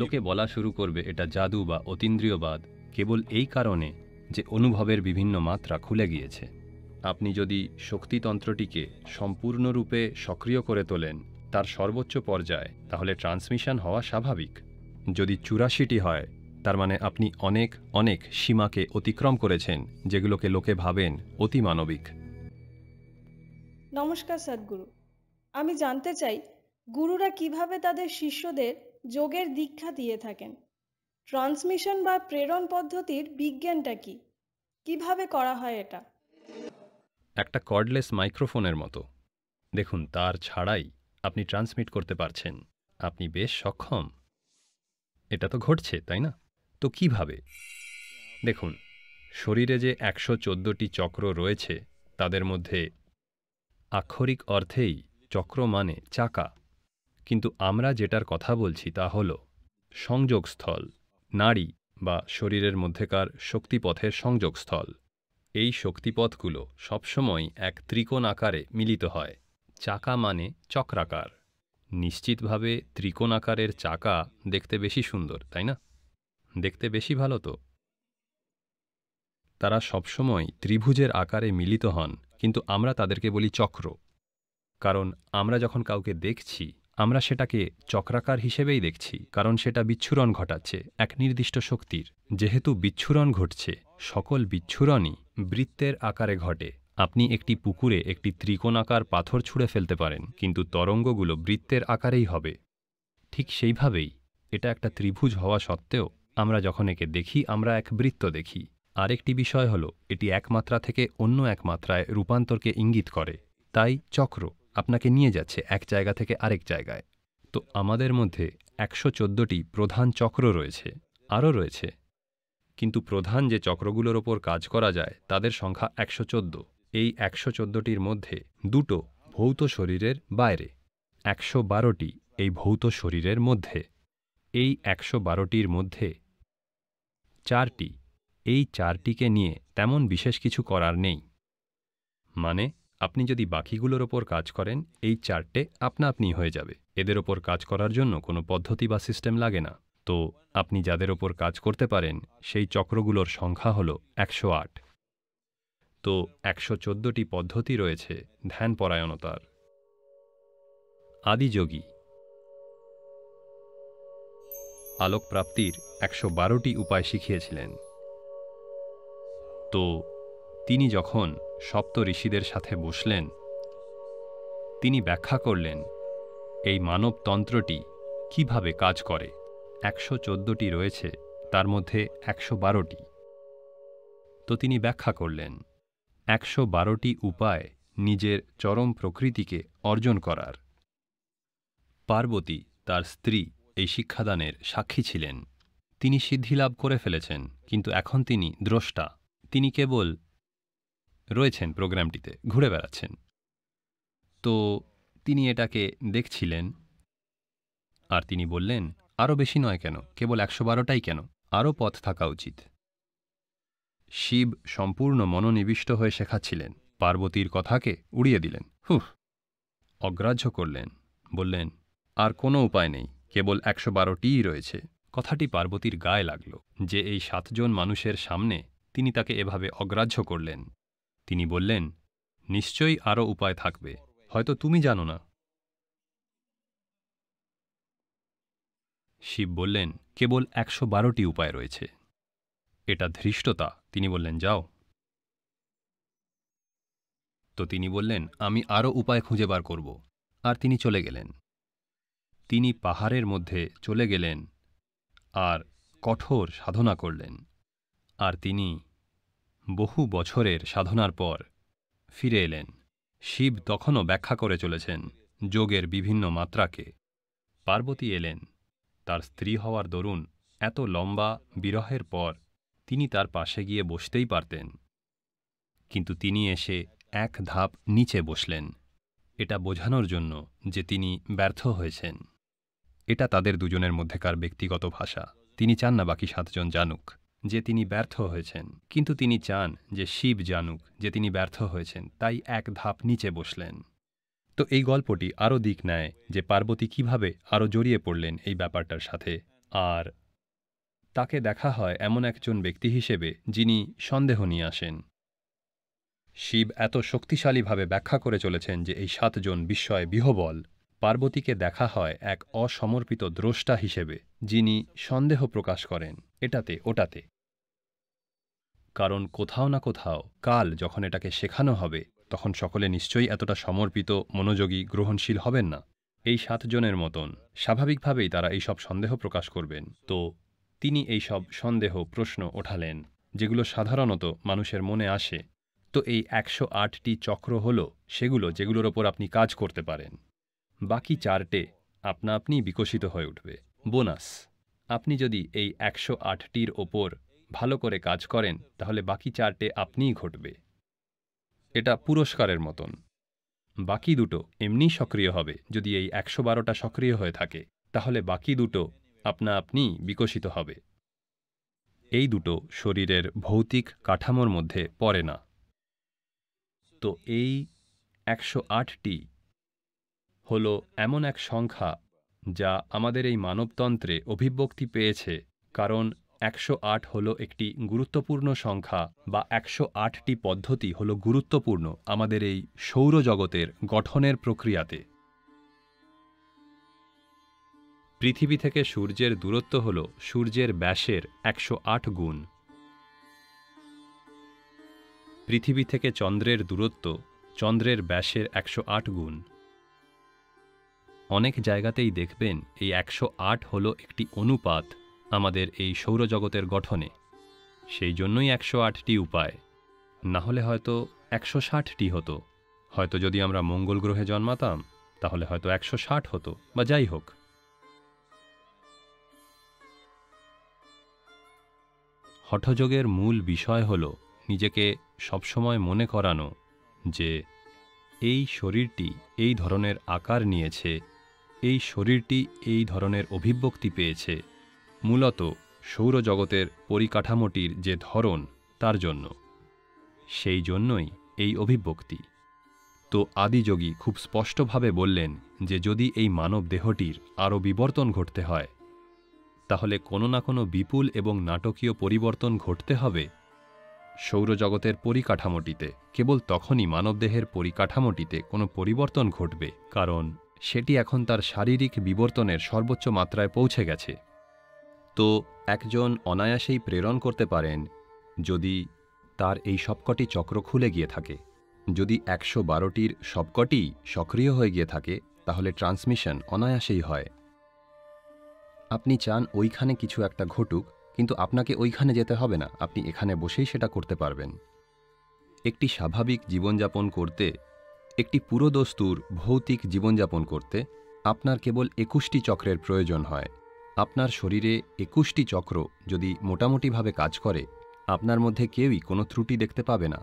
লোকে বলা শুরু করবে এটা জাদু বা অতীন্দ্রিয়বাদ কেবল এই কারণে যে অনুভবের বিভিন্ন মাত্রা খুলে গিয়েছে আপনি যদি শক্তিতন্ত্রটিকে সম্পূর্ণরূপে সক্রিয় করে তোলেন তার সর্বোচ্চ পর্যায়ে তাহলে ট্রান্সমিশন হওয়া স্বাভাবিক যদি চুরাশিটি হয় তার মানে আপনি অনেক অনেক সীমাকে অতিক্রম করেছেন যেগুলোকে লোকে ভাবেন অতিমানবিক নমস্কার সদ্গুরু আমি জানতে চাই গুরুরা কিভাবে তাদের শিষ্যদের যোগের দীক্ষা দিয়ে থাকেন ট্রান্সমিশন বা প্রেরণ পদ্ধতির বিজ্ঞানটা কি কিভাবে করা হয় এটা একটা কর্ডলেস মাইক্রোফোনের মতো দেখুন তার ছাড়াই আপনি ট্রান্সমিট করতে পারছেন আপনি বেশ সক্ষম এটা তো ঘটছে তাই না তো কিভাবে দেখুন শরীরে যে একশো চোদ্দোটি চক্র রয়েছে তাদের মধ্যে আক্ষরিক অর্থেই চক্র মানে চাকা কিন্তু আমরা যেটার কথা বলছি তা হল সংযোগস্থল নারী বা শরীরের মধ্যেকার শক্তিপথের সংযোগস্থল এই শক্তিপথগুলো সবসময় এক ত্রিকোণ আকারে মিলিত হয় চাকা মানে চক্রাকার নিশ্চিতভাবে ত্রিকোণ আকারের চাকা দেখতে বেশি সুন্দর তাই না দেখতে বেশি ভালো তো তারা সবসময় ত্রিভুজের আকারে মিলিত হন কিন্তু আমরা তাদেরকে বলি চক্র কারণ আমরা যখন কাউকে দেখছি আমরা সেটাকে চক্রাকার হিসেবেই দেখছি কারণ সেটা বিচ্ছুরণ ঘটাচ্ছে এক নির্দিষ্ট শক্তির যেহেতু বিচ্ছুরণ ঘটছে সকল বিচ্ছুরণই বৃত্তের আকারে ঘটে আপনি একটি পুকুরে একটি ত্রিকোণাকার পাথর ছুঁড়ে ফেলতে পারেন কিন্তু তরঙ্গগুলো বৃত্তের আকারেই হবে ঠিক সেইভাবেই এটা একটা ত্রিভুজ হওয়া সত্ত্বেও আমরা যখন একে দেখি আমরা এক বৃত্ত দেখি আরেকটি বিষয় হল এটি একমাত্রা থেকে অন্য একমাত্রায় রূপান্তরকে ইঙ্গিত করে তাই চক্র আপনাকে নিয়ে যাচ্ছে এক জায়গা থেকে আরেক জায়গায় তো আমাদের মধ্যে একশো চোদ্দোটি প্রধান চক্র রয়েছে আরও রয়েছে কিন্তু প্রধান যে চক্রগুলোর ওপর কাজ করা যায় তাদের সংখ্যা একশো চোদ্দ এই একশো চোদ্দোটির মধ্যে দুটো ভৌত শরীরের বাইরে একশো বারোটি এই ভৌত শরীরের মধ্যে এই একশো বারোটির মধ্যে চারটি এই চারটিকে নিয়ে তেমন বিশেষ কিছু করার নেই মানে আপনি যদি বাকিগুলোর ওপর কাজ করেন এই চারটে আপনা আপনি হয়ে যাবে এদের ওপর কাজ করার জন্য কোনো পদ্ধতি বা সিস্টেম লাগে না তো আপনি যাদের ওপর কাজ করতে পারেন সেই চক্রগুলোর সংখ্যা হল একশো আট তো একশো চোদ্দটি পদ্ধতি রয়েছে ধ্যান পরায়ণতার আদিযোগী আলোক প্রাপ্তির একশো বারোটি উপায় শিখিয়েছিলেন তো তিনি যখন সপ্ত ঋষিদের সাথে বসলেন তিনি ব্যাখ্যা করলেন এই মানবতন্ত্রটি কিভাবে কাজ করে একশো চোদ্দটি রয়েছে তার মধ্যে একশো বারোটি তো তিনি ব্যাখ্যা করলেন একশো বারোটি উপায় নিজের চরম প্রকৃতিকে অর্জন করার পার্বতী তার স্ত্রী এই শিক্ষাদানের সাক্ষী ছিলেন তিনি সিদ্ধিলাভ করে ফেলেছেন কিন্তু এখন তিনি দ্রষ্টা তিনি কেবল রয়েছেন প্রোগ্রামটিতে ঘুরে বেড়াচ্ছেন তো তিনি এটাকে দেখছিলেন আর তিনি বললেন আরও বেশি নয় কেন কেবল একশো বারোটাই কেন আরও পথ থাকা উচিত শিব সম্পূর্ণ মনোনিবিষ্ট হয়ে শেখাচ্ছিলেন পার্বতীর কথাকে উড়িয়ে দিলেন হুহ অগ্রাহ্য করলেন বললেন আর কোনো উপায় নেই কেবল একশো বারোটিই রয়েছে কথাটি পার্বতীর গায়ে লাগল যে এই সাতজন মানুষের সামনে তিনি তাকে এভাবে অগ্রাহ্য করলেন তিনি বললেন নিশ্চয়ই আরও উপায় থাকবে হয়তো তুমি জানো না শিব বললেন কেবল একশো বারোটি উপায় রয়েছে এটা ধৃষ্টতা তিনি বললেন যাও তো তিনি বললেন আমি আরও উপায় খুঁজে বার করব আর তিনি চলে গেলেন তিনি পাহাড়ের মধ্যে চলে গেলেন আর কঠোর সাধনা করলেন আর তিনি বহু বছরের সাধনার পর ফিরে এলেন শিব তখনও ব্যাখ্যা করে চলেছেন যোগের বিভিন্ন মাত্রাকে পার্বতী এলেন তার স্ত্রী হওয়ার দরুন এত লম্বা বিরহের পর তিনি তার পাশে গিয়ে বসতেই পারতেন কিন্তু তিনি এসে এক ধাপ নিচে বসলেন এটা বোঝানোর জন্য যে তিনি ব্যর্থ হয়েছেন এটা তাদের দুজনের মধ্যেকার ব্যক্তিগত ভাষা তিনি চান না বাকি সাতজন জানুক যে তিনি ব্যর্থ হয়েছেন কিন্তু তিনি চান যে শিব জানুক যে তিনি ব্যর্থ হয়েছেন তাই এক ধাপ নিচে বসলেন তো এই গল্পটি আরও দিক নেয় যে পার্বতী কিভাবে আরও জড়িয়ে পড়লেন এই ব্যাপারটার সাথে আর তাকে দেখা হয় এমন একজন ব্যক্তি হিসেবে যিনি সন্দেহ নিয়ে আসেন শিব এত শক্তিশালীভাবে ব্যাখ্যা করে চলেছেন যে এই সাতজন বিস্ময়ে বিহবল পার্বতীকে দেখা হয় এক অসমর্পিত দ্রষ্টা হিসেবে যিনি সন্দেহ প্রকাশ করেন এটাতে ওটাতে কারণ কোথাও না কোথাও কাল যখন এটাকে শেখানো হবে তখন সকলে নিশ্চয়ই এতটা সমর্পিত মনোযোগী গ্রহণশীল হবেন না এই সাতজনের মতন স্বাভাবিকভাবেই তারা এইসব সন্দেহ প্রকাশ করবেন তো তিনি এইসব সন্দেহ প্রশ্ন ওঠালেন যেগুলো সাধারণত মানুষের মনে আসে তো এই একশো আটটি চক্র হল সেগুলো যেগুলোর ওপর আপনি কাজ করতে পারেন বাকি চারটে আপনা আপনি বিকশিত হয়ে উঠবে বোনাস আপনি যদি এই একশো আটটির ওপর ভালো করে কাজ করেন তাহলে বাকি চারটে আপনিই ঘটবে এটা পুরস্কারের মতন বাকি দুটো এমনি সক্রিয় হবে যদি এই একশো বারোটা সক্রিয় হয়ে থাকে তাহলে বাকি দুটো আপনা আপনি বিকশিত হবে এই দুটো শরীরের ভৌতিক কাঠামোর মধ্যে পড়ে না তো এই একশো আটটি হল এমন এক সংখ্যা যা আমাদের এই মানবতন্ত্রে অভিব্যক্তি পেয়েছে কারণ একশো আট হল একটি গুরুত্বপূর্ণ সংখ্যা বা একশো আটটি পদ্ধতি হল গুরুত্বপূর্ণ আমাদের এই সৌরজগতের গঠনের প্রক্রিয়াতে পৃথিবী থেকে সূর্যের দূরত্ব হল সূর্যের ব্যাসের একশো আট গুণ পৃথিবী থেকে চন্দ্রের দূরত্ব চন্দ্রের ব্যাসের একশো আট গুণ অনেক জায়গাতেই দেখবেন এই একশো আট হল একটি অনুপাত আমাদের এই সৌরজগতের গঠনে সেই জন্যই একশো আটটি উপায় না হলে হয়তো একশো ষাটটি হতো হয়তো যদি আমরা মঙ্গল গ্রহে জন্মাতাম তাহলে হয়তো একশো ষাট হতো বা যাই হোক হঠযোগের মূল বিষয় হল নিজেকে সবসময় মনে করানো যে এই শরীরটি এই ধরনের আকার নিয়েছে এই শরীরটি এই ধরনের অভিব্যক্তি পেয়েছে মূলত সৌরজগতের পরিকাঠামোটির যে ধরন তার জন্য সেই জন্যই এই অভিব্যক্তি তো আদিযোগী খুব স্পষ্টভাবে বললেন যে যদি এই মানব দেহটির আরও বিবর্তন ঘটতে হয় তাহলে কোনো না কোনো বিপুল এবং নাটকীয় পরিবর্তন ঘটতে হবে সৌরজগতের পরিকাঠামোটিতে কেবল তখনই মানবদেহের পরিকাঠামোটিতে কোনো পরিবর্তন ঘটবে কারণ সেটি এখন তার শারীরিক বিবর্তনের সর্বোচ্চ মাত্রায় পৌঁছে গেছে তো একজন অনায়াসেই প্রেরণ করতে পারেন যদি তার এই সবকটি চক্র খুলে গিয়ে থাকে যদি একশো বারোটির সবকটি সক্রিয় হয়ে গিয়ে থাকে তাহলে ট্রান্সমিশন অনায়াসেই হয় আপনি চান ওইখানে কিছু একটা ঘটুক কিন্তু আপনাকে ওইখানে যেতে হবে না আপনি এখানে বসেই সেটা করতে পারবেন একটি স্বাভাবিক জীবনযাপন করতে একটি পুরোদস্তুর ভৌতিক জীবনযাপন করতে আপনার কেবল একুশটি চক্রের প্রয়োজন হয় আপনার শরীরে একুশটি চক্র যদি মোটামুটিভাবে কাজ করে আপনার মধ্যে কেউই কোনো ত্রুটি দেখতে পাবে না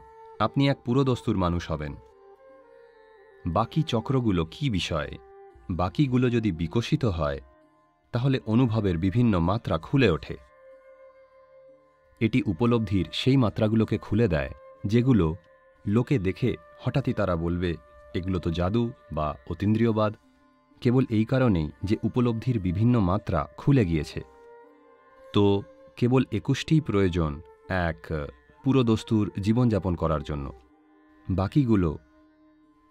আপনি এক পুরোদস্তুর মানুষ হবেন বাকি চক্রগুলো কি বিষয় বাকিগুলো যদি বিকশিত হয় তাহলে অনুভবের বিভিন্ন মাত্রা খুলে ওঠে এটি উপলব্ধির সেই মাত্রাগুলোকে খুলে দেয় যেগুলো লোকে দেখে হঠাৎই তারা বলবে এগুলো তো জাদু বা অতীন্দ্রিয়বাদ কেবল এই কারণেই যে উপলব্ধির বিভিন্ন মাত্রা খুলে গিয়েছে তো কেবল একুশটি প্রয়োজন এক পুরোদস্তুর জীবনযাপন করার জন্য বাকিগুলো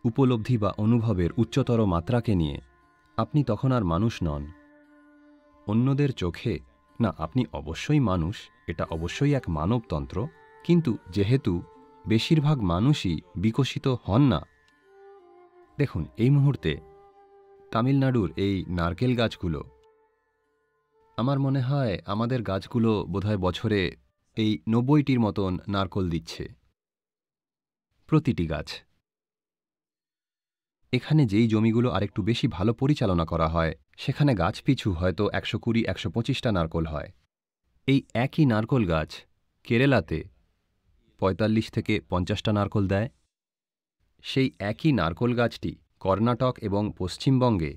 উপলব্ধি বা অনুভবের উচ্চতর মাত্রাকে নিয়ে আপনি তখন আর মানুষ নন অন্যদের চোখে না আপনি অবশ্যই মানুষ এটা অবশ্যই এক মানবতন্ত্র কিন্তু যেহেতু বেশিরভাগ মানুষই বিকশিত হন না দেখুন এই মুহূর্তে তামিলনাড়ুর এই নারকেল গাছগুলো আমার মনে হয় আমাদের গাছগুলো বোধহয় বছরে এই নব্বইটির মতন নারকল দিচ্ছে প্রতিটি গাছ এখানে যেই জমিগুলো আরেকটু বেশি ভালো পরিচালনা করা হয় সেখানে গাছ পিছু হয়তো একশো কুড়ি একশো পঁচিশটা নারকল হয় এই একই নারকল গাছ কেরালাতে পঁয়তাল্লিশ থেকে পঞ্চাশটা নারকল দেয় সেই একই নারকল গাছটি কর্ণাটক এবং পশ্চিমবঙ্গে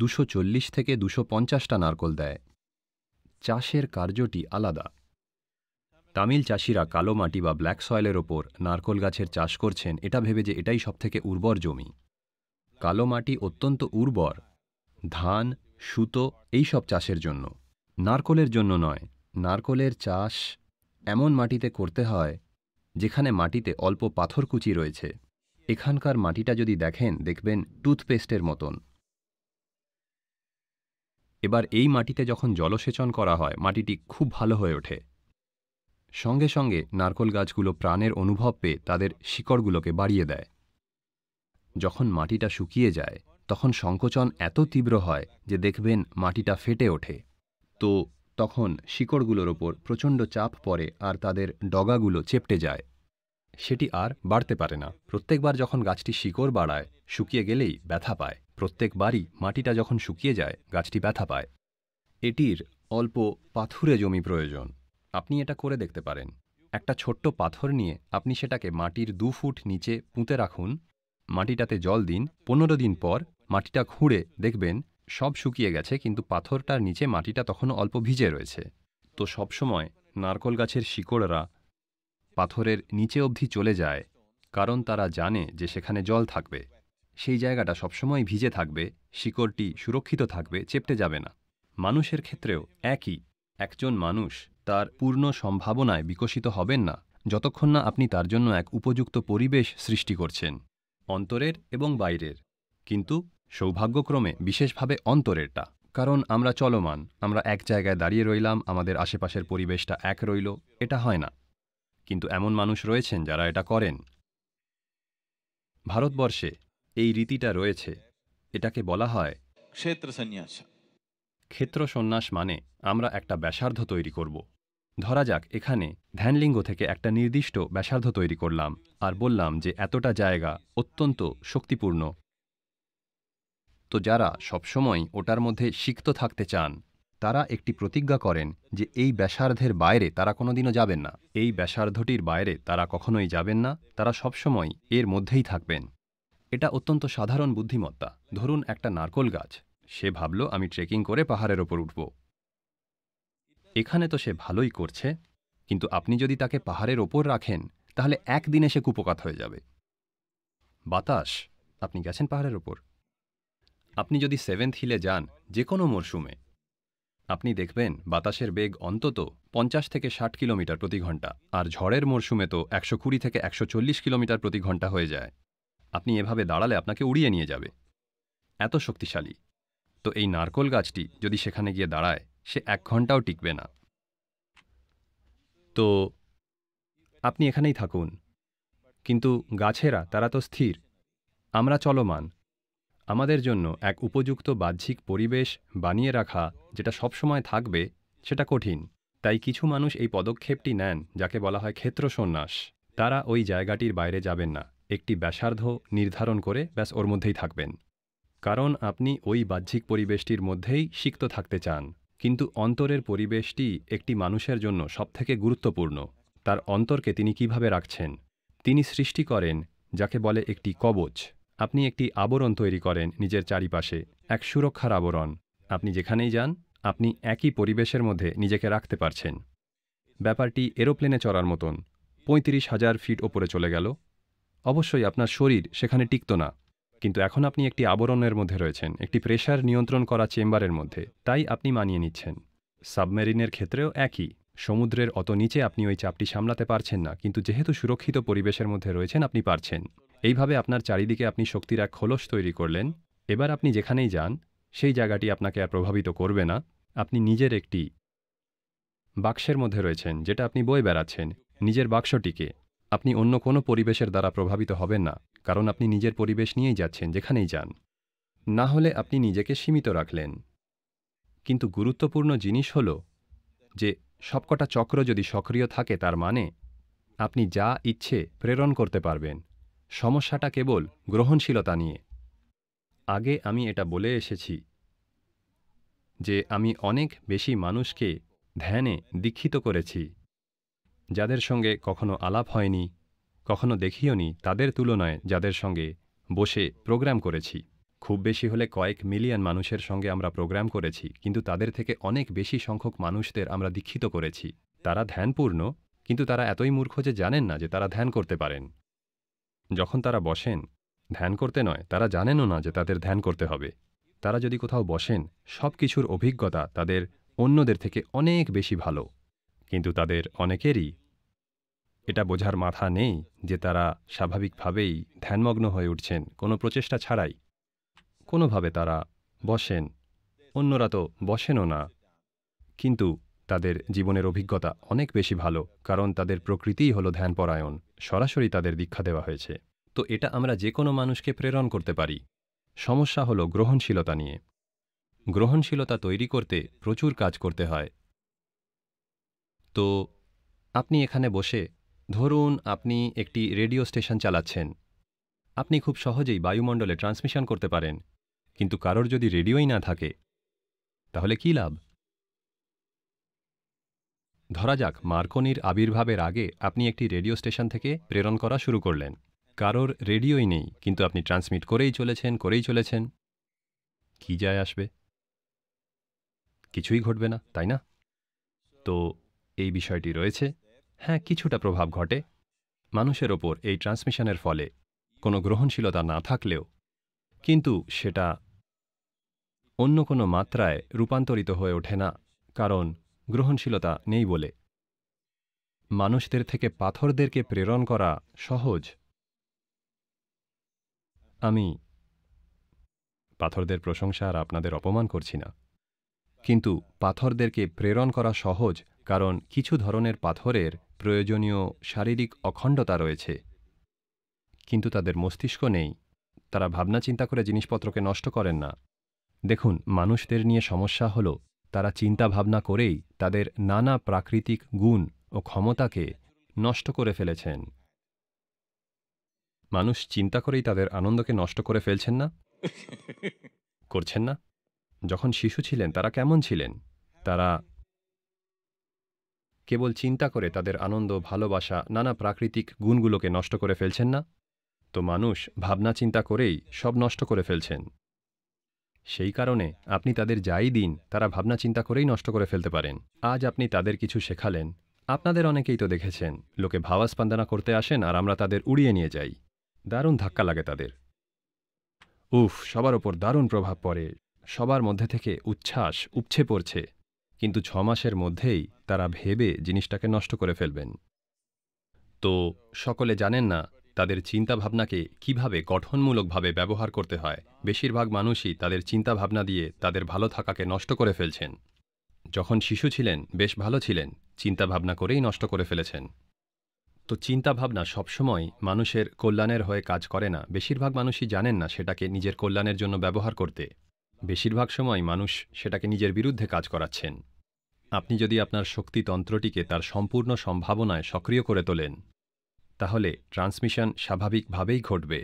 দুশো থেকে দুশো পঞ্চাশটা নারকোল দেয় চাষের কার্যটি আলাদা তামিল চাষিরা কালো মাটি বা ব্ল্যাক সয়েলের ওপর নারকোল গাছের চাষ করছেন এটা ভেবে যে এটাই সবথেকে উর্বর জমি কালো মাটি অত্যন্ত উর্বর ধান সুতো এইসব চাষের জন্য নারকোলের জন্য নয় নারকোলের চাষ এমন মাটিতে করতে হয় যেখানে মাটিতে অল্প পাথরকুচি রয়েছে এখানকার মাটিটা যদি দেখেন দেখবেন টুথপেস্টের মতন এবার এই মাটিতে যখন জলসেচন করা হয় মাটিটি খুব ভালো হয়ে ওঠে সঙ্গে সঙ্গে নারকোল গাছগুলো প্রাণের অনুভব পেয়ে তাদের শিকড়গুলোকে বাড়িয়ে দেয় যখন মাটিটা শুকিয়ে যায় তখন সংকোচন এত তীব্র হয় যে দেখবেন মাটিটা ফেটে ওঠে তো তখন শিকড়গুলোর ওপর প্রচণ্ড চাপ পড়ে আর তাদের ডগাগুলো চেপটে যায় সেটি আর বাড়তে পারে না প্রত্যেকবার যখন গাছটি শিকড় বাড়ায় শুকিয়ে গেলেই ব্যথা পায় প্রত্যেকবারই মাটিটা যখন শুকিয়ে যায় গাছটি ব্যথা পায় এটির অল্প পাথুরে জমি প্রয়োজন আপনি এটা করে দেখতে পারেন একটা ছোট্ট পাথর নিয়ে আপনি সেটাকে মাটির দু ফুট নিচে পুঁতে রাখুন মাটিটাতে জল দিন পনেরো দিন পর মাটিটা খুঁড়ে দেখবেন সব শুকিয়ে গেছে কিন্তু পাথরটার নিচে মাটিটা তখনও অল্প ভিজে রয়েছে তো সবসময় নারকল গাছের শিকড়রা পাথরের নিচে অবধি চলে যায় কারণ তারা জানে যে সেখানে জল থাকবে সেই জায়গাটা সবসময় ভিজে থাকবে শিকড়টি সুরক্ষিত থাকবে চেপটে যাবে না মানুষের ক্ষেত্রেও একই একজন মানুষ তার পূর্ণ সম্ভাবনায় বিকশিত হবেন না যতক্ষণ না আপনি তার জন্য এক উপযুক্ত পরিবেশ সৃষ্টি করছেন অন্তরের এবং বাইরের কিন্তু সৌভাগ্যক্রমে বিশেষভাবে অন্তরেরটা কারণ আমরা চলমান আমরা এক জায়গায় দাঁড়িয়ে রইলাম আমাদের আশেপাশের পরিবেশটা এক রইল এটা হয় না কিন্তু এমন মানুষ রয়েছেন যারা এটা করেন ভারতবর্ষে এই রীতিটা রয়েছে এটাকে বলা হয় ক্ষেত্র সন্ন্যাস ক্ষেত্র সন্ন্যাস মানে আমরা একটা ব্যাসার্ধ তৈরি করব ধরা যাক এখানে ধ্যানলিঙ্গ থেকে একটা নির্দিষ্ট ব্যাসার্ধ তৈরি করলাম আর বললাম যে এতটা জায়গা অত্যন্ত শক্তিপূর্ণ তো যারা সবসময় ওটার মধ্যে সিক্ত থাকতে চান তারা একটি প্রতিজ্ঞা করেন যে এই ব্যাসার্ধের বাইরে তারা কোনোদিনও যাবেন না এই ব্যাসার্ধটির বাইরে তারা কখনোই যাবেন না তারা সবসময় এর মধ্যেই থাকবেন এটা অত্যন্ত সাধারণ বুদ্ধিমত্তা ধরুন একটা নারকোল গাছ সে ভাবল আমি ট্রেকিং করে পাহাড়ের ওপর উঠব এখানে তো সে ভালোই করছে কিন্তু আপনি যদি তাকে পাহাড়ের ওপর রাখেন তাহলে একদিনে সে কুপকাত হয়ে যাবে বাতাস আপনি গেছেন পাহাড়ের ওপর আপনি যদি সেভেন্থ হিলে যান যে কোনো মরশুমে আপনি দেখবেন বাতাসের বেগ অন্তত পঞ্চাশ থেকে ষাট কিলোমিটার প্রতি ঘন্টা আর ঝড়ের মরশুমে তো একশো কুড়ি থেকে একশো চল্লিশ কিলোমিটার প্রতি ঘন্টা হয়ে যায় আপনি এভাবে দাঁড়ালে আপনাকে উড়িয়ে নিয়ে যাবে এত শক্তিশালী তো এই নারকোল গাছটি যদি সেখানে গিয়ে দাঁড়ায় সে এক ঘন্টাও টিকবে না তো আপনি এখানেই থাকুন কিন্তু গাছেরা তারা তো স্থির আমরা চলমান আমাদের জন্য এক উপযুক্ত বাহ্যিক পরিবেশ বানিয়ে রাখা যেটা সবসময় থাকবে সেটা কঠিন তাই কিছু মানুষ এই পদক্ষেপটি নেন যাকে বলা হয় ক্ষেত্র সন্ন্যাস তারা ওই জায়গাটির বাইরে যাবেন না একটি ব্যাসার্ধ নির্ধারণ করে ব্যাস ওর মধ্যেই থাকবেন কারণ আপনি ওই বাহ্যিক পরিবেশটির মধ্যেই সিক্ত থাকতে চান কিন্তু অন্তরের পরিবেশটি একটি মানুষের জন্য সবথেকে গুরুত্বপূর্ণ তার অন্তরকে তিনি কিভাবে রাখছেন তিনি সৃষ্টি করেন যাকে বলে একটি কবচ আপনি একটি আবরণ তৈরি করেন নিজের চারিপাশে এক সুরক্ষার আবরণ আপনি যেখানেই যান আপনি একই পরিবেশের মধ্যে নিজেকে রাখতে পারছেন ব্যাপারটি এরোপ্লেনে চড়ার মতন পঁয়ত্রিশ হাজার ফিট ওপরে চলে গেল অবশ্যই আপনার শরীর সেখানে টিকত না কিন্তু এখন আপনি একটি আবরণের মধ্যে রয়েছেন একটি প্রেশার নিয়ন্ত্রণ করা চেম্বারের মধ্যে তাই আপনি মানিয়ে নিচ্ছেন সাবমেরিনের ক্ষেত্রেও একই সমুদ্রের অত নিচে আপনি ওই চাপটি সামলাতে পারছেন না কিন্তু যেহেতু সুরক্ষিত পরিবেশের মধ্যে রয়েছেন আপনি পারছেন এইভাবে আপনার চারিদিকে আপনি শক্তির এক খোলস তৈরি করলেন এবার আপনি যেখানেই যান সেই জায়গাটি আপনাকে আর প্রভাবিত করবে না আপনি নিজের একটি বাক্সের মধ্যে রয়েছেন যেটা আপনি বয়ে বেড়াচ্ছেন নিজের বাক্সটিকে আপনি অন্য কোনো পরিবেশের দ্বারা প্রভাবিত হবেন না কারণ আপনি নিজের পরিবেশ নিয়েই যাচ্ছেন যেখানেই যান না হলে আপনি নিজেকে সীমিত রাখলেন কিন্তু গুরুত্বপূর্ণ জিনিস হল যে সবকটা চক্র যদি সক্রিয় থাকে তার মানে আপনি যা ইচ্ছে প্রেরণ করতে পারবেন সমস্যাটা কেবল গ্রহণশীলতা নিয়ে আগে আমি এটা বলে এসেছি যে আমি অনেক বেশি মানুষকে ধ্যানে দীক্ষিত করেছি যাদের সঙ্গে কখনো আলাপ হয়নি কখনো দেখিওনি তাদের তুলনায় যাদের সঙ্গে বসে প্রোগ্রাম করেছি খুব বেশি হলে কয়েক মিলিয়ন মানুষের সঙ্গে আমরা প্রোগ্রাম করেছি কিন্তু তাদের থেকে অনেক বেশি সংখ্যক মানুষদের আমরা দীক্ষিত করেছি তারা ধ্যানপূর্ণ কিন্তু তারা এতই মূর্খ যে জানেন না যে তারা ধ্যান করতে পারেন যখন তারা বসেন ধ্যান করতে নয় তারা জানেনও না যে তাদের ধ্যান করতে হবে তারা যদি কোথাও বসেন সব কিছুর অভিজ্ঞতা তাদের অন্যদের থেকে অনেক বেশি ভালো কিন্তু তাদের অনেকেরই এটা বোঝার মাথা নেই যে তারা স্বাভাবিকভাবেই ধ্যানমগ্ন হয়ে উঠছেন কোনো প্রচেষ্টা ছাড়াই কোনোভাবে তারা বসেন অন্যরা তো বসেনও না কিন্তু তাদের জীবনের অভিজ্ঞতা অনেক বেশি ভালো কারণ তাদের প্রকৃতিই হলো ধ্যানপরায়ণ সরাসরি তাদের দীক্ষা দেওয়া হয়েছে তো এটা আমরা যে কোনো মানুষকে প্রেরণ করতে পারি সমস্যা হলো গ্রহণশীলতা নিয়ে গ্রহণশীলতা তৈরি করতে প্রচুর কাজ করতে হয় তো আপনি এখানে বসে ধরুন আপনি একটি রেডিও স্টেশন চালাচ্ছেন আপনি খুব সহজেই বায়ুমণ্ডলে ট্রান্সমিশন করতে পারেন কিন্তু কারোর যদি রেডিওই না থাকে তাহলে কি লাভ ধরা যাক মার্কনির আবির্ভাবের আগে আপনি একটি রেডিও স্টেশন থেকে প্রেরণ করা শুরু করলেন কারোর রেডিওই নেই কিন্তু আপনি ট্রান্সমিট করেই চলেছেন করেই চলেছেন কি যায় আসবে কিছুই ঘটবে না তাই না তো এই বিষয়টি রয়েছে হ্যাঁ কিছুটা প্রভাব ঘটে মানুষের ওপর এই ট্রান্সমিশনের ফলে কোনো গ্রহণশীলতা না থাকলেও কিন্তু সেটা অন্য কোনো মাত্রায় রূপান্তরিত হয়ে ওঠে না কারণ গ্রহণশীলতা নেই বলে মানুষদের থেকে পাথরদেরকে প্রেরণ করা সহজ আমি পাথরদের প্রশংসা আর আপনাদের অপমান করছি না কিন্তু পাথরদেরকে প্রেরণ করা সহজ কারণ কিছু ধরনের পাথরের প্রয়োজনীয় শারীরিক অখণ্ডতা রয়েছে কিন্তু তাদের মস্তিষ্ক নেই তারা ভাবনা চিন্তা করে জিনিসপত্রকে নষ্ট করেন না দেখুন মানুষদের নিয়ে সমস্যা হল তারা চিন্তাভাবনা করেই তাদের নানা প্রাকৃতিক গুণ ও ক্ষমতাকে নষ্ট করে ফেলেছেন মানুষ চিন্তা করেই তাদের আনন্দকে নষ্ট করে ফেলছেন না করছেন না যখন শিশু ছিলেন তারা কেমন ছিলেন তারা কেবল চিন্তা করে তাদের আনন্দ ভালোবাসা নানা প্রাকৃতিক গুণগুলোকে নষ্ট করে ফেলছেন না তো মানুষ ভাবনা চিন্তা করেই সব নষ্ট করে ফেলছেন সেই কারণে আপনি তাদের যাই দিন তারা ভাবনা চিন্তা করেই নষ্ট করে ফেলতে পারেন আজ আপনি তাদের কিছু শেখালেন আপনাদের অনেকেই তো দেখেছেন লোকে ভাবাস্পন্দনা করতে আসেন আর আমরা তাদের উড়িয়ে নিয়ে যাই দারুণ ধাক্কা লাগে তাদের উফ সবার ওপর দারুণ প্রভাব পড়ে সবার মধ্যে থেকে উচ্ছ্বাস উপছে পড়ছে কিন্তু ছ মাসের মধ্যেই তারা ভেবে জিনিসটাকে নষ্ট করে ফেলবেন তো সকলে জানেন না তাদের চিন্তাভাবনাকে কিভাবে গঠনমূলকভাবে ব্যবহার করতে হয় বেশিরভাগ মানুষই তাদের চিন্তাভাবনা দিয়ে তাদের ভালো থাকাকে নষ্ট করে ফেলছেন যখন শিশু ছিলেন বেশ ভালো ছিলেন চিন্তাভাবনা করেই নষ্ট করে ফেলেছেন তো চিন্তাভাবনা সবসময় মানুষের কল্যাণের হয়ে কাজ করে না বেশিরভাগ মানুষই জানেন না সেটাকে নিজের কল্যাণের জন্য ব্যবহার করতে বেশিরভাগ সময় মানুষ সেটাকে নিজের বিরুদ্ধে কাজ করাচ্ছেন আপনি যদি আপনার শক্তিতন্ত্রটিকে তার সম্পূর্ণ সম্ভাবনায় সক্রিয় করে তোলেন তাহলে ট্রান্সমিশন স্বাভাবিকভাবেই ঘটবে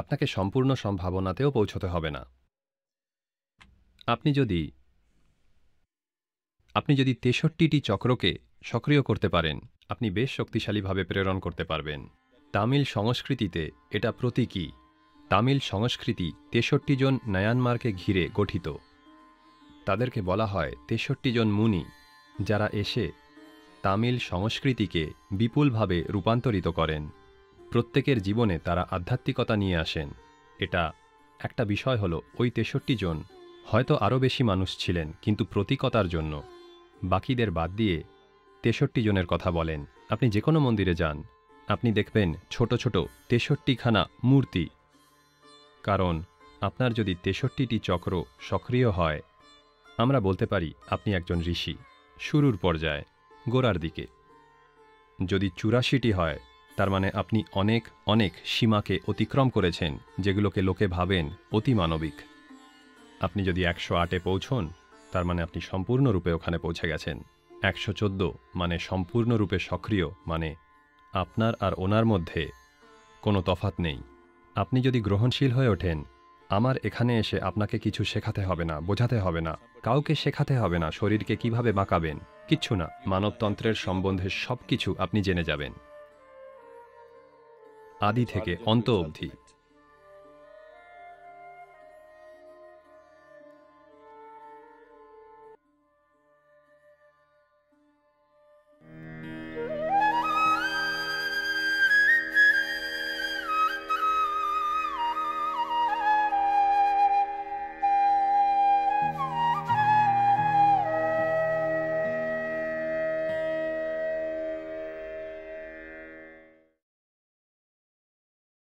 আপনাকে সম্পূর্ণ সম্ভাবনাতেও পৌঁছতে হবে না আপনি যদি আপনি যদি তেষট্টিটি চক্রকে সক্রিয় করতে পারেন আপনি বেশ শক্তিশালীভাবে প্রেরণ করতে পারবেন তামিল সংস্কৃতিতে এটা প্রতীকী তামিল সংস্কৃতি তেষট্টি জন নয়ানমারকে ঘিরে গঠিত তাদেরকে বলা হয় তেষট্টি জন মুনি যারা এসে তামিল সংস্কৃতিকে বিপুলভাবে রূপান্তরিত করেন প্রত্যেকের জীবনে তারা আধ্যাত্মিকতা নিয়ে আসেন এটা একটা বিষয় হলো ওই তেষট্টি জন হয়তো আরও বেশি মানুষ ছিলেন কিন্তু প্রতীকতার জন্য বাকিদের বাদ দিয়ে তেষট্টি জনের কথা বলেন আপনি যে কোনো মন্দিরে যান আপনি দেখবেন ছোট ছোট তেষট্টিখানা মূর্তি কারণ আপনার যদি তেষট্টিটি চক্র সক্রিয় হয় আমরা বলতে পারি আপনি একজন ঋষি শুরুর পর্যায়ে গোড়ার দিকে যদি চুরাশিটি হয় তার মানে আপনি অনেক অনেক সীমাকে অতিক্রম করেছেন যেগুলোকে লোকে ভাবেন অতিমানবিক আপনি যদি একশো আটে পৌঁছন তার মানে আপনি সম্পূর্ণরূপে ওখানে পৌঁছে গেছেন একশো চোদ্দো মানে সম্পূর্ণরূপে সক্রিয় মানে আপনার আর ওনার মধ্যে কোনো তফাত নেই আপনি যদি গ্রহণশীল হয়ে ওঠেন আমার এখানে এসে আপনাকে কিছু শেখাতে হবে না বোঝাতে হবে না কাউকে শেখাতে হবে না শরীরকে কিভাবে বাঁকাবেন কিচ্ছু না মানবতন্ত্রের সম্বন্ধে সব কিছু আপনি জেনে যাবেন আদি থেকে অন্ত অবধি